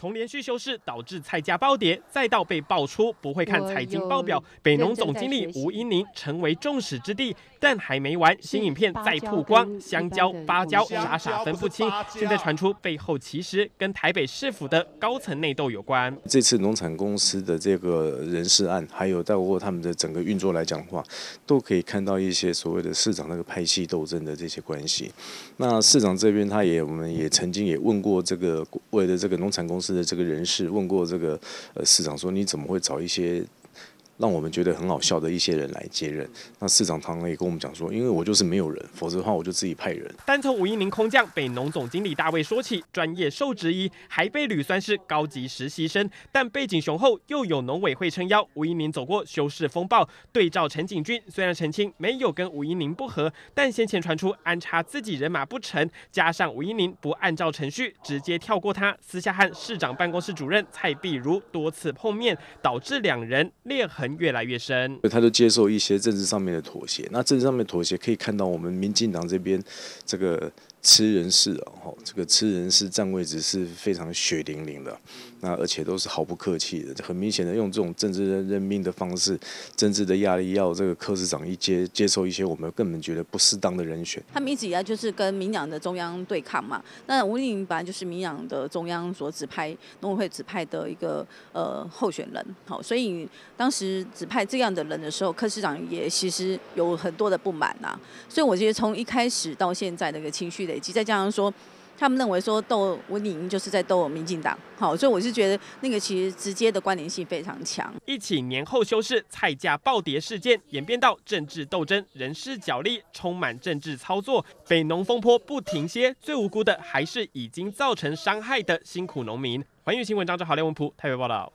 从连续休市导致菜价暴跌，再到被爆出不会看财经报表，北农总经理吴英宁成为众矢之的。但还没完，新影片再曝光，香蕉、芭蕉傻傻分不清。现在传出背后其实跟台北市府的高层内斗有关。这次农产公司的这个人事案，还有包括他们的整个运作来讲的话，都可以看到一些所谓的市长那个派系斗争的这些关系。那市长这边，他也我们也曾经也问过这个，为了这个农产公司。这个人士问过这个呃市长说你怎么会找一些？让我们觉得很好笑的一些人来接任。那市长唐也跟我们讲说，因为我就是没有人，否则的话我就自己派人。单从吴一宁空降北农总经理大卫说起，专业兽之一，还被吕算是高级实习生，但背景雄厚又有农委会撑腰。吴一宁走过修饰风暴，对照陈景军，虽然澄清没有跟吴一宁不和，但先前传出安插自己人马不成，加上吴一宁不按照程序直接跳过他，私下和市长办公室主任蔡碧如多次碰面，导致两人裂痕。越来越深，他就接受一些政治上面的妥协。那政治上面妥协，可以看到我们民进党这边，这个。吃人事哦，这个吃人事占位置是非常血淋淋的，那而且都是毫不客气的，很明显的用这种政治任命的方式，政治的压力，要这个柯市长一接接受一些我们根本觉得不适当的人选。他们一直以来就是跟民党的中央对抗嘛，那吴立明本来就是民党的中央所指派，农委会指派的一个呃候选人，好，所以当时指派这样的人的时候，柯市长也其实有很多的不满呐，所以我觉得从一开始到现在的一个情绪。以及再加上说，他们认为说斗理凌就是在斗民进党，好，所以我是觉得那个其实直接的关联性非常强。一起年后，修饰菜价暴跌事件演变到政治斗争、人事角力，充满政治操作，北农风坡不停歇，最无辜的还是已经造成伤害的辛苦农民。环宇新闻张志豪、烈文普台北报道。